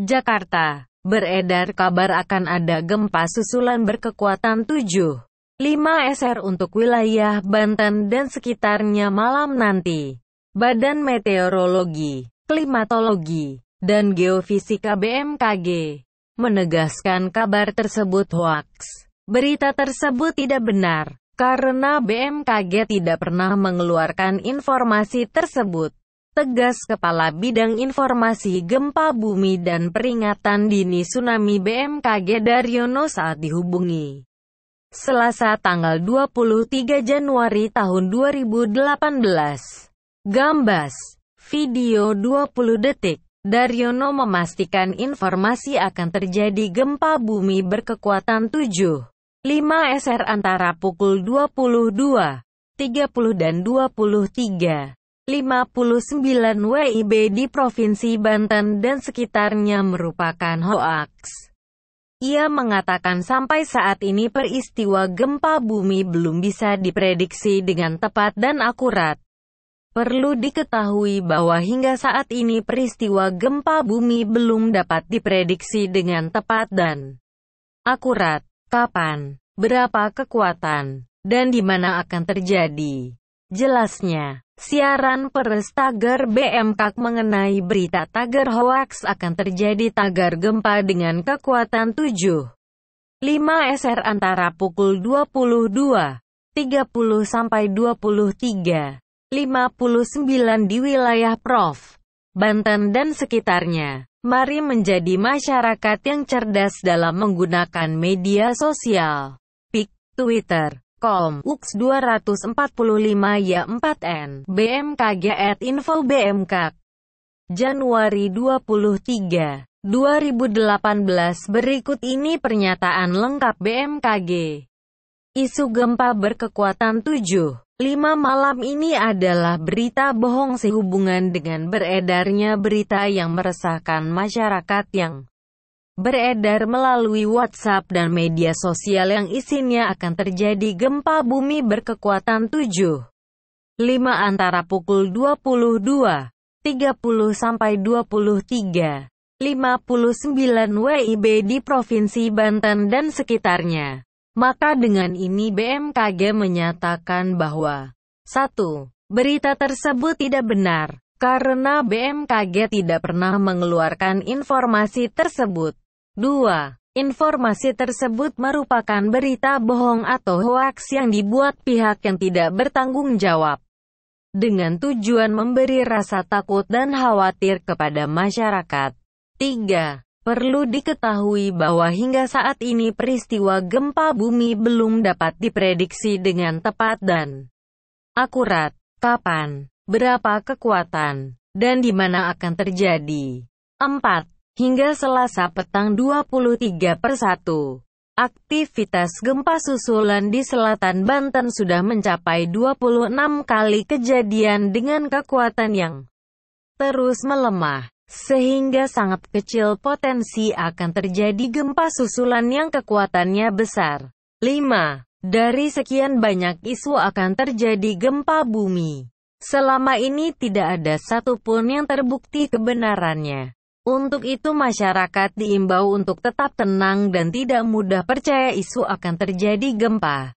Jakarta. Beredar kabar akan ada gempa susulan berkekuatan 7. 5 SR untuk wilayah Banten dan sekitarnya malam nanti. Badan Meteorologi, Klimatologi, dan Geofisika BMKG menegaskan kabar tersebut hoaks. Berita tersebut tidak benar, karena BMKG tidak pernah mengeluarkan informasi tersebut tegas Kepala Bidang Informasi Gempa Bumi dan Peringatan Dini Tsunami BMKG Daryono saat dihubungi. Selasa tanggal 23 Januari tahun 2018. Gambas, video 20 detik. Daryono memastikan informasi akan terjadi gempa bumi berkekuatan 7. 5 SR antara pukul 22.30 dan 23. 59 WIB di Provinsi Banten dan sekitarnya merupakan hoaks. Ia mengatakan sampai saat ini peristiwa gempa bumi belum bisa diprediksi dengan tepat dan akurat. Perlu diketahui bahwa hingga saat ini peristiwa gempa bumi belum dapat diprediksi dengan tepat dan akurat. Kapan, berapa kekuatan, dan di mana akan terjadi. Jelasnya, Siaran Peres Tagar BMK mengenai berita tagar hoax akan terjadi tagar gempa dengan kekuatan 7. 5 SR antara pukul 22.30 sampai 23.59 di wilayah Prof. Banten dan sekitarnya. Mari menjadi masyarakat yang cerdas dalam menggunakan media sosial. PIK, Twitter, Kom, UX 245 Ya 4N, BMKG at Info BMK, Januari 23, 2018 Berikut ini pernyataan lengkap BMKG. Isu gempa berkekuatan 7. 5 malam ini adalah berita bohong sehubungan dengan beredarnya berita yang meresahkan masyarakat yang beredar melalui WhatsApp dan media sosial yang isinya akan terjadi gempa bumi berkekuatan 7.5 5 antara pukul 22.30 sampai 23.59 59 WIB di Provinsi Banten dan sekitarnya. Maka dengan ini BMKG menyatakan bahwa 1. Berita tersebut tidak benar, karena BMKG tidak pernah mengeluarkan informasi tersebut. 2. Informasi tersebut merupakan berita bohong atau hoaks yang dibuat pihak yang tidak bertanggung jawab dengan tujuan memberi rasa takut dan khawatir kepada masyarakat. 3. Perlu diketahui bahwa hingga saat ini peristiwa gempa bumi belum dapat diprediksi dengan tepat dan akurat. Kapan, berapa kekuatan, dan di mana akan terjadi. 4 hingga Selasa petang 23 per 1. Aktivitas gempa susulan di selatan Banten sudah mencapai 26 kali kejadian dengan kekuatan yang terus melemah, sehingga sangat kecil potensi akan terjadi gempa susulan yang kekuatannya besar. 5. Dari sekian banyak isu akan terjadi gempa bumi. Selama ini tidak ada satupun yang terbukti kebenarannya. Untuk itu masyarakat diimbau untuk tetap tenang dan tidak mudah percaya isu akan terjadi gempa.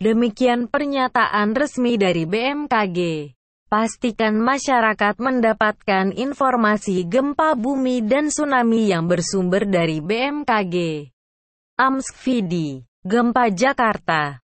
Demikian pernyataan resmi dari BMKG. Pastikan masyarakat mendapatkan informasi gempa bumi dan tsunami yang bersumber dari BMKG. Amsvidi, Gempa Jakarta